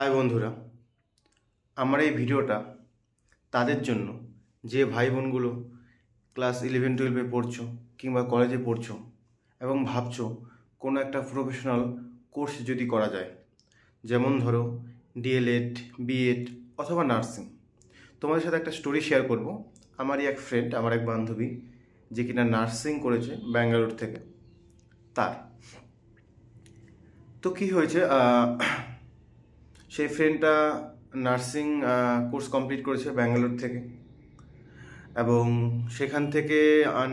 high বন্ধুরা আমার এই ভিডিওটা তাদের জন্য যে ভাই বোনগুলো ক্লাস ইলেভেন টুয়েলভে পড়ছো কিংবা কলেজে পড়ছো এবং ভাবছো কোনো একটা প্রফেশনাল কোর্স যদি করা যায় যেমন ধরো ডিএলএড বিএড অথবা নার্সিং তোমাদের সাথে একটা স্টোরি শেয়ার করব আমারই এক ফ্রেন্ড আমার এক বান্ধবী যে কিনা নার্সিং করেছে ব্যাঙ্গালোর থেকে তার তো কি হয়েছে সেই ফ্রেন্ডটা নার্সিং কোর্স কমপ্লিট করেছে ব্যাঙ্গালোর থেকে এবং সেখান থেকে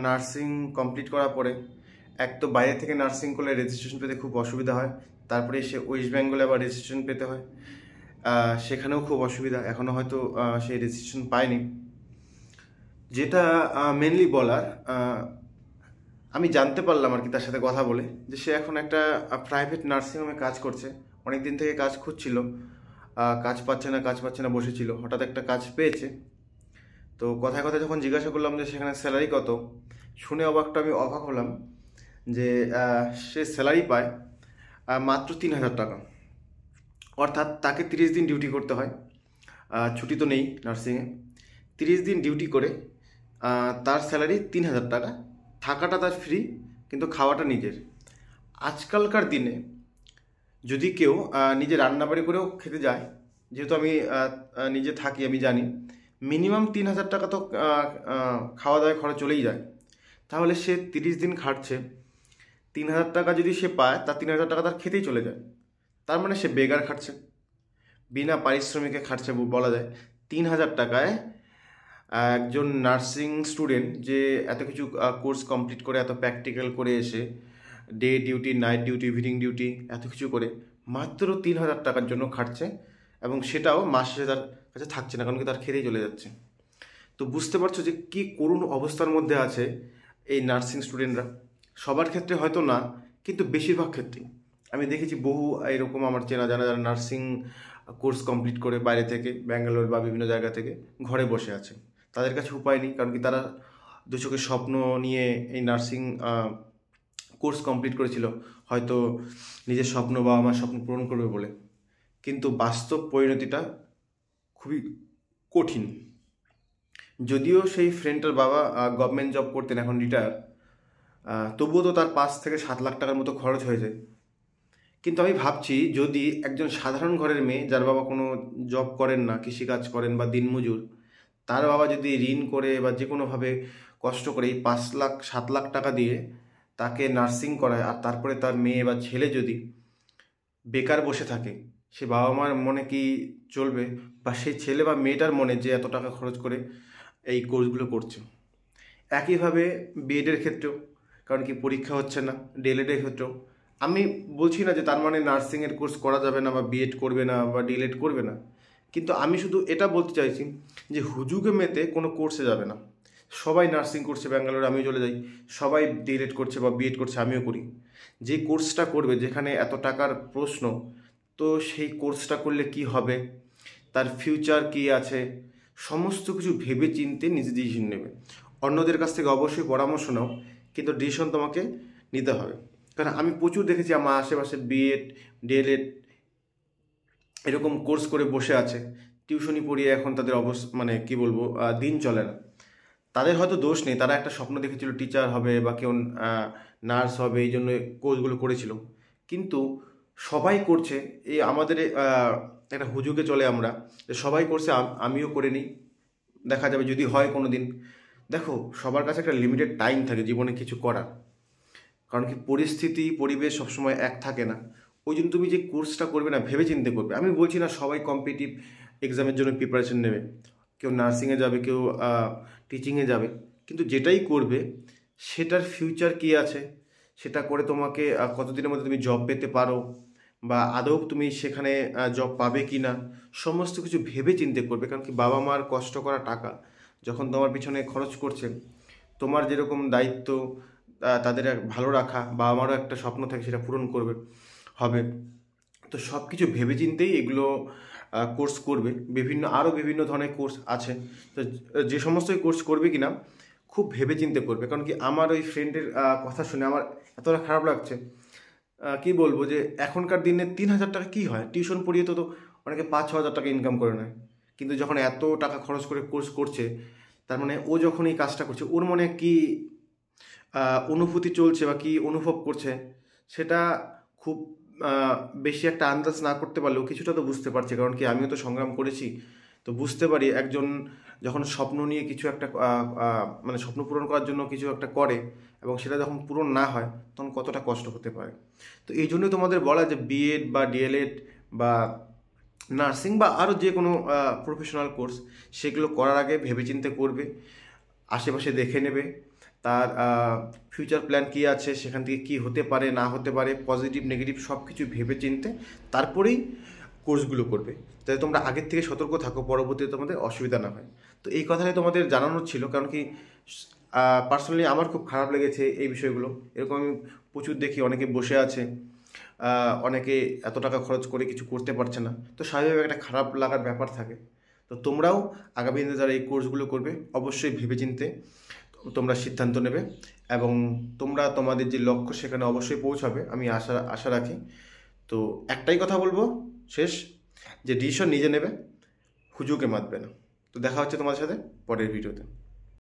নার্সিং কমপ্লিট করার পরে এক তো বাইরে থেকে নার্সিং করলে রেজিস্ট্রেশন পেতে খুব অসুবিধা হয় তারপরে সে ওয়েস্ট বেঙ্গলে আবার রেজিস্ট্রেশন পেতে হয় সেখানেও খুব অসুবিধা এখনও হয়তো সেই রেজিস্ট্রেশন পায়নি যেটা মেনলি বলার আমি জানতে পারলাম আর কি তার সাথে কথা বলে যে সে এখন একটা প্রাইভেট নার্সিংহোমে কাজ করছে অনেক দিন থেকে কাজ খুঁজছিল কাজ পাচ্ছে না কাজ পাচ্ছে না বসেছিল হঠাৎ একটা কাজ পেয়েছে তো কথায় কথায় যখন জিজ্ঞাসা করলাম যে সেখানে স্যালারি কত শুনে অবাকটা আমি অবাক হলাম যে সে স্যালারি পায় মাত্র তিন হাজার টাকা অর্থাৎ তাকে তিরিশ দিন ডিউটি করতে হয় ছুটি তো নেই নার্সিংয়ে তিরিশ দিন ডিউটি করে তার স্যালারি তিন হাজার টাকা থাকাটা তার ফ্রি কিন্তু খাওয়াটা নিজের আজকালকার দিনে যদি কেউ নিজে রান্নাবাড়ি করেও খেতে যায় যেহেতু আমি নিজে থাকি আমি জানি মিনিমাম তিন হাজার টাকা তো খাওয়া দাওয়া খরচ চলেই যায় তাহলে সে তিরিশ দিন খাটছে তিন হাজার টাকা যদি সে পায় তার তিন হাজার টাকা তার খেতেই চলে যায় তার মানে সে বেগার খাটছে বিনা পারিশ্রমিকে খাটছে বলা যায় তিন হাজার টাকায় একজন নার্সিং স্টুডেন্ট যে এত কিছু কোর্স কমপ্লিট করে এত প্র্যাকটিক্যাল করে এসে day duty night duty evening duty এত কিছু করে মাত্র তিন হাজার টাকার জন্য খাটছে এবং সেটাও মাস শেষে তার কাছে থাকছে না কারণ কি তার খেতেই চলে যাচ্ছে তো বুঝতে পারছো যে কী করুণ অবস্থার মধ্যে আছে এই নার্সিং স্টুডেন্টরা সবার ক্ষেত্রে হয়তো না কিন্তু বেশিরভাগ ক্ষেত্রেই আমি দেখেছি বহু এরকম আমার চেনা জানা যারা নার্সিং কোর্স কমপ্লিট করে বাইরে থেকে ব্যাঙ্গালোর বা বিভিন্ন জায়গা থেকে ঘরে বসে আছে তাদের কাছে উপায় নেই কারণ কি তারা দু চোখের স্বপ্ন নিয়ে এই নার্সিং কোর্স কমপ্লিট করেছিল হয়তো নিজের স্বপ্ন বা আমার স্বপ্ন পূরণ করবে বলে কিন্তু বাস্তব পরিণতিটা খুবই কঠিন যদিও সেই ফ্রেন্ডটার বাবা গভর্নমেন্ট জব করতেন এখন রিটায়ার তবুও তো তার পাঁচ থেকে সাত লাখ টাকার মতো খরচ হয়ে যায় কিন্তু আমি ভাবছি যদি একজন সাধারণ ঘরের মেয়ে যার বাবা কোনো জব করেন না কৃষিকাজ করেন বা দিনমজুর তার বাবা যদি ঋণ করে বা যে কোনোভাবে কষ্ট করে এই পাঁচ লাখ সাত লাখ টাকা দিয়ে তাকে নার্সিং করায় আর তারপরে তার মেয়ে বা ছেলে যদি বেকার বসে থাকে সে বাবা মার মনে কি চলবে বা সেই ছেলে বা মেয়েটার মনে যে এত টাকা খরচ করে এই কোর্সগুলো করছে একইভাবে বিএডের ক্ষেত্রেও কারণ কি পরীক্ষা হচ্ছে না ডিএলএডের ক্ষেত্রেও আমি বলছি না যে তার মানে নার্সিংয়ের কোর্স করা যাবে না বা বিএড করবে না বা ডিএলএড করবে না কিন্তু আমি শুধু এটা বলতে চাইছি যে হুজুগে মেতে কোনো কোর্সে যাবে না সবাই নার্সিং করছে ব্যাঙ্গালোরে আমিও চলে যাই সবাই ডিএলএড করছে বা বিএড করছে আমিও করি যে কোর্সটা করবে যেখানে এত টাকার প্রশ্ন তো সেই কোর্সটা করলে কি হবে তার ফিউচার কি আছে সমস্ত কিছু ভেবে চিনতে নিজে ডিসিশন নেবে অন্যদের কাছ থেকে অবশ্যই পরামর্শ নাও কিন্তু ডিসিশন তোমাকে নিতে হবে কারণ আমি প্রচুর দেখেছি আমার আশেপাশে বিএড ডিএলএড এরকম কোর্স করে বসে আছে টিউশনি পড়িয়ে এখন তাদের অবস্থা মানে কি বলবো দিন চলে না তাদের হয়তো দোষ নেই তারা একটা স্বপ্ন দেখেছিল টিচার হবে বা কেউ নার্স হবে এই জন্য কোর্সগুলো করেছিল কিন্তু সবাই করছে এই আমাদের একটা হুজুকে চলে আমরা যে সবাই করছে আমিও করে নিই দেখা যাবে যদি হয় কোনো দিন দেখো সবার কাছে একটা লিমিটেড টাইম থাকে জীবনে কিছু করার কারণ কি পরিস্থিতি পরিবেশ সবসময় এক থাকে না ওই জন্য তুমি যে কোর্সটা করবে না ভেবে চিন্তে করবে আমি বলছি না সবাই কম্পিটিভ এক্সামের জন্য প্রিপারেশন নেবে কেউ নার্সিংয়ে যাবে কেউ টিচিংয়ে যাবে কিন্তু যেটাই করবে সেটার ফিউচার কি আছে সেটা করে তোমাকে কতদিনের মধ্যে তুমি জব পেতে পারো বা আদৌ তুমি সেখানে জব পাবে কি না সমস্ত কিছু ভেবে চিন্তে করবে কারণ কি বাবা মার কষ্ট করা টাকা যখন তোমার পিছনে খরচ করছে তোমার যেরকম দায়িত্ব তাদের ভালো রাখা বাবা মারও একটা স্বপ্ন থাকে সেটা পূরণ করবে হবে তো সব কিছু ভেবে চিন্তেই এগুলো কোর্স করবে বিভিন্ন আরও বিভিন্ন ধরনের কোর্স আছে তো যে সমস্ত কোর্স করবে কিনা খুব ভেবে চিনতে করবে কারণ কি আমার ওই ফ্রেন্ডের কথা শুনে আমার এতটা খারাপ লাগছে কি বলবো যে এখনকার দিনে তিন হাজার টাকা কী হয় টিউশন পড়িয়ে তো তো অনেকে পাঁচ ছ হাজার টাকা ইনকাম করে নেয় কিন্তু যখন এত টাকা খরচ করে কোর্স করছে তার মানে ও যখন এই কাজটা করছে ওর মনে কি অনুভূতি চলছে বা কি অনুভব করছে সেটা খুব বেশি একটা আন্দাজ না করতে পারলেও কিছুটা তো বুঝতে পারছি কারণ কি আমিও তো সংগ্রাম করেছি তো বুঝতে পারি একজন যখন স্বপ্ন নিয়ে কিছু একটা মানে স্বপ্ন পূরণ করার জন্য কিছু একটা করে এবং সেটা যখন পূরণ না হয় তখন কতটা কষ্ট হতে পারে তো এই জন্যই তোমাদের বলা যে বিএড বা ডিএলএড বা নার্সিং বা আরও যে কোনো প্রফেশনাল কোর্স সেগুলো করার আগে ভেবেচিন্তে করবে আশেপাশে দেখে নেবে তার ফিউচার প্ল্যান কী আছে সেখান থেকে কি হতে পারে না হতে পারে পজিটিভ নেগেটিভ সব কিছু ভেবে চিনতে তারপরেই কোর্সগুলো করবে যাতে তোমরা আগের থেকে সতর্ক থাকো পরবর্তীতে তোমাদের অসুবিধা না হয় তো এই কথাটাই তোমাদের জানানোর ছিল কারণ কি পার্সোনালি আমার খুব খারাপ লেগেছে এই বিষয়গুলো এরকম আমি প্রচুর দেখি অনেকে বসে আছে অনেকে এত টাকা খরচ করে কিছু করতে পারছে না তো স্বাভাবিক একটা খারাপ লাগার ব্যাপার থাকে তো তোমরাও আগামী দিনে যারা এই কোর্সগুলো করবে অবশ্যই ভেবেচিন্তে তোমরা সিদ্ধান্ত নেবে এবং তোমরা তোমাদের যে লক্ষ্য সেখানে অবশ্যই পৌঁছাবে আমি আশা আশা রাখি তো একটাই কথা বলবো শেষ যে ডিসিশন নিজে নেবে হুজুকে মাতবে না তো দেখা হচ্ছে তোমার সাথে পরের ভিডিওতে